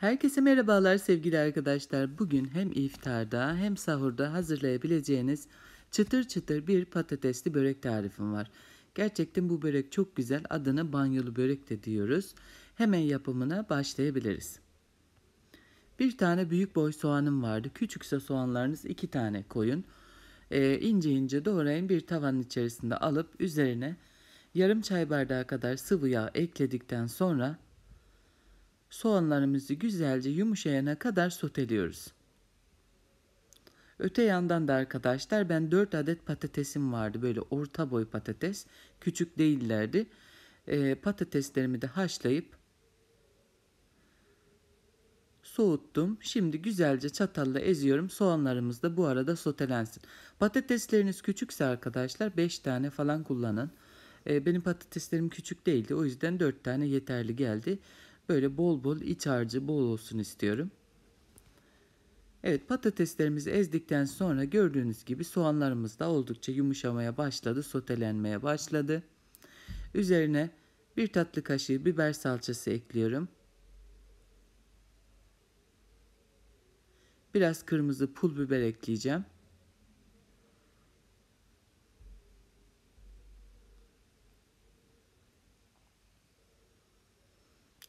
Herkese merhabalar sevgili arkadaşlar. Bugün hem iftarda hem sahurda hazırlayabileceğiniz çıtır çıtır bir patatesli börek tarifim var. Gerçekten bu börek çok güzel. adını banyolu börek de diyoruz. Hemen yapımına başlayabiliriz. Bir tane büyük boy soğanım vardı. Küçükse soğanlarınız iki tane koyun. Ee, ince ince doğrayın bir tavanın içerisinde alıp üzerine yarım çay bardağı kadar sıvı yağ ekledikten sonra soğanlarımızı güzelce yumuşayana kadar soteliyoruz. Öte yandan da arkadaşlar ben 4 adet patatesim vardı. Böyle orta boy patates. Küçük değillerdi. E, patateslerimi de haşlayıp soğuttum. Şimdi güzelce çatalla eziyorum. Soğanlarımız da bu arada sotelensin. Patatesleriniz küçükse arkadaşlar 5 tane falan kullanın. E, benim patateslerim küçük değildi. O yüzden 4 tane yeterli geldi. Böyle bol bol iç harcı bol olsun istiyorum. Evet patateslerimizi ezdikten sonra gördüğünüz gibi soğanlarımız da oldukça yumuşamaya başladı, sotelenmeye başladı. Üzerine bir tatlı kaşığı biber salçası ekliyorum. Biraz kırmızı pul biber ekleyeceğim.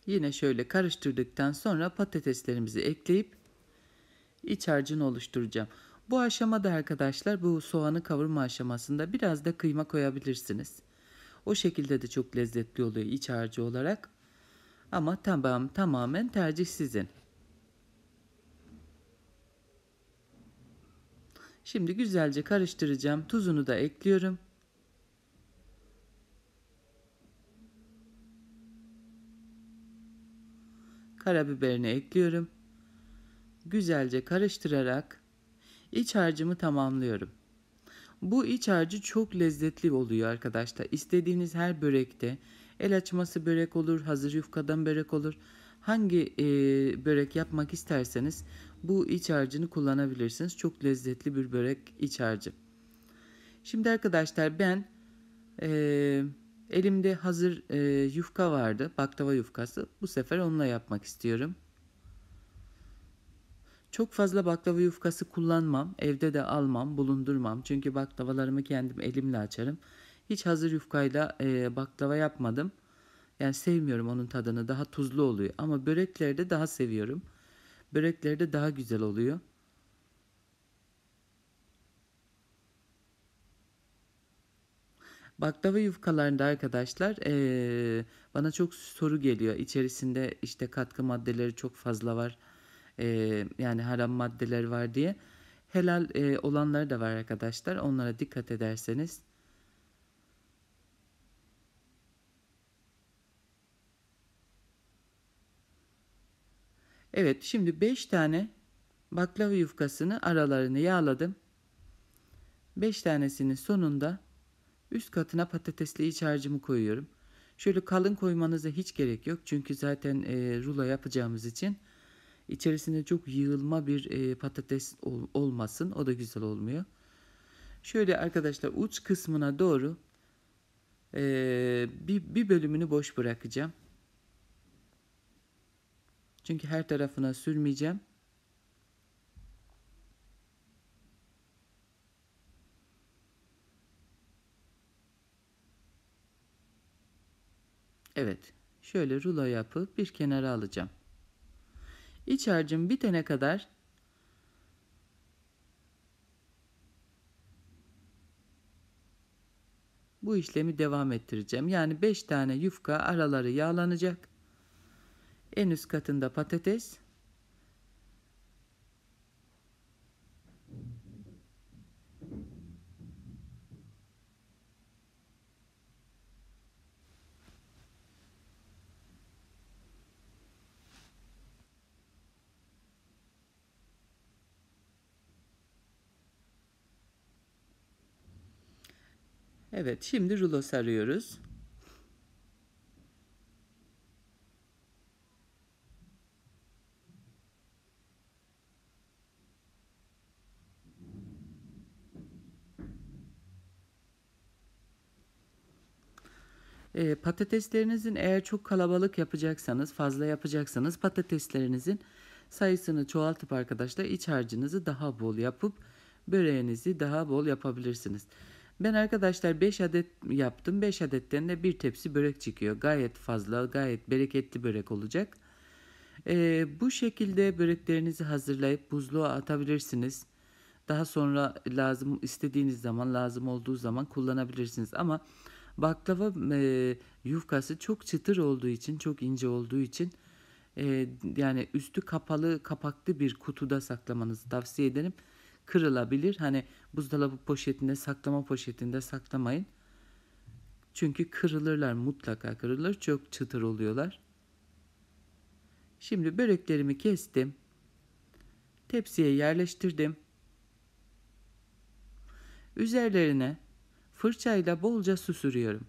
Yine şöyle karıştırdıktan sonra patateslerimizi ekleyip iç harcını oluşturacağım. Bu aşamada arkadaşlar bu soğanı kavurma aşamasında biraz da kıyma koyabilirsiniz. O şekilde de çok lezzetli oluyor iç harcı olarak. Ama tamam tamamen tercih sizin. Şimdi güzelce karıştıracağım. Tuzunu da ekliyorum. karabiberini ekliyorum. Güzelce karıştırarak iç harcımı tamamlıyorum. Bu iç harcı çok lezzetli oluyor arkadaşlar. İstediğiniz her börekte el açması börek olur, hazır yufkadan börek olur. Hangi e, börek yapmak isterseniz bu iç harcını kullanabilirsiniz. Çok lezzetli bir börek iç harcı. Şimdi arkadaşlar ben e, Elimde hazır e, yufka vardı. Baklava yufkası. Bu sefer onunla yapmak istiyorum. Çok fazla baklava yufkası kullanmam. Evde de almam, bulundurmam. Çünkü baklavalarımı kendim elimle açarım. Hiç hazır yufkayla e, baklava yapmadım. Yani sevmiyorum onun tadını. Daha tuzlu oluyor. Ama börekleri de daha seviyorum. Börekleri de daha güzel oluyor. Baklava yufkalarında arkadaşlar e, bana çok soru geliyor. İçerisinde işte katkı maddeleri çok fazla var. E, yani haram maddeleri var diye. Helal e, olanları da var arkadaşlar. Onlara dikkat ederseniz Evet şimdi 5 tane baklava yufkasını aralarını yağladım. 5 tanesinin sonunda Üst katına patatesli iç harcımı koyuyorum. Şöyle kalın koymanıza hiç gerek yok. Çünkü zaten e, rulo yapacağımız için içerisinde çok yığılma bir e, patates ol, olmasın. O da güzel olmuyor. Şöyle arkadaşlar uç kısmına doğru e, bir, bir bölümünü boş bırakacağım. Çünkü her tarafına sürmeyeceğim. şöyle rulo yapıp bir kenara alacağım. İç harcım bitene kadar bu işlemi devam ettireceğim. Yani 5 tane yufka araları yağlanacak. En üst katında patates, Evet şimdi rulo sarıyoruz. E, patateslerinizin eğer çok kalabalık yapacaksanız, fazla yapacaksanız patateslerinizin sayısını çoğaltıp arkadaşlar iç harcınızı daha bol yapıp böreğinizi daha bol yapabilirsiniz. Ben arkadaşlar 5 adet yaptım. 5 adetten de bir tepsi börek çıkıyor. Gayet fazla, gayet bereketli börek olacak. Ee, bu şekilde böreklerinizi hazırlayıp buzluğa atabilirsiniz. Daha sonra lazım istediğiniz zaman, lazım olduğu zaman kullanabilirsiniz. Ama baklava e, yufkası çok çıtır olduğu için, çok ince olduğu için e, yani üstü kapalı, kapaklı bir kutuda saklamanızı tavsiye ederim kırılabilir. Hani buzdolabı poşetinde, saklama poşetinde saklamayın. Çünkü kırılırlar, mutlaka kırılır. Çok çıtır oluyorlar. Şimdi böreklerimi kestim. Tepsiye yerleştirdim. Üzerlerine fırçayla bolca su sürüyorum.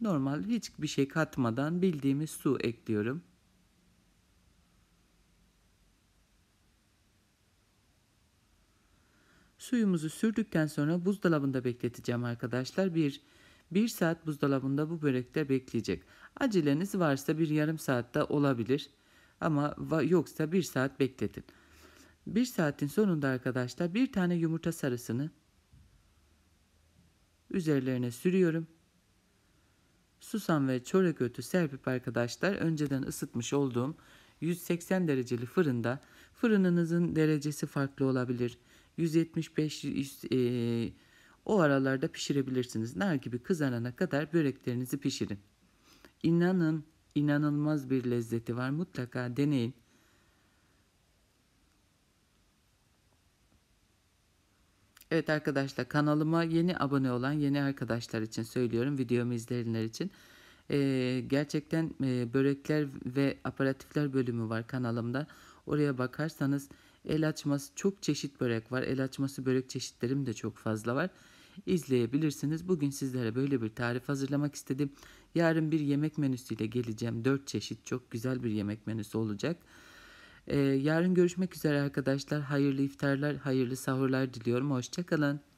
Normal hiçbir şey katmadan bildiğimiz su ekliyorum. Suyumuzu sürdükten sonra buzdolabında bekleteceğim arkadaşlar. Bir, bir saat buzdolabında bu börekler bekleyecek. Aceleniz varsa bir yarım saatte olabilir. Ama yoksa bir saat bekletin. Bir saatin sonunda arkadaşlar bir tane yumurta sarısını üzerlerine sürüyorum. Susam ve çörek ötü serpip arkadaşlar önceden ısıtmış olduğum 180 dereceli fırında fırınınızın derecesi farklı olabilir. 175 e, o aralarda pişirebilirsiniz. Nar gibi kızarana kadar böreklerinizi pişirin. İnanın inanılmaz bir lezzeti var. Mutlaka deneyin. Evet arkadaşlar kanalıma yeni abone olan yeni arkadaşlar için söylüyorum. Videomu izleyenler için. Ee, gerçekten e, börekler ve aparatifler bölümü var kanalımda. Oraya bakarsanız El açması çok çeşit börek var. El açması börek çeşitlerim de çok fazla var. İzleyebilirsiniz. Bugün sizlere böyle bir tarif hazırlamak istedim. Yarın bir yemek menüsüyle geleceğim. 4 çeşit çok güzel bir yemek menüsü olacak. Ee, yarın görüşmek üzere arkadaşlar. Hayırlı iftarlar, hayırlı sahurlar diliyorum. Hoşçakalın.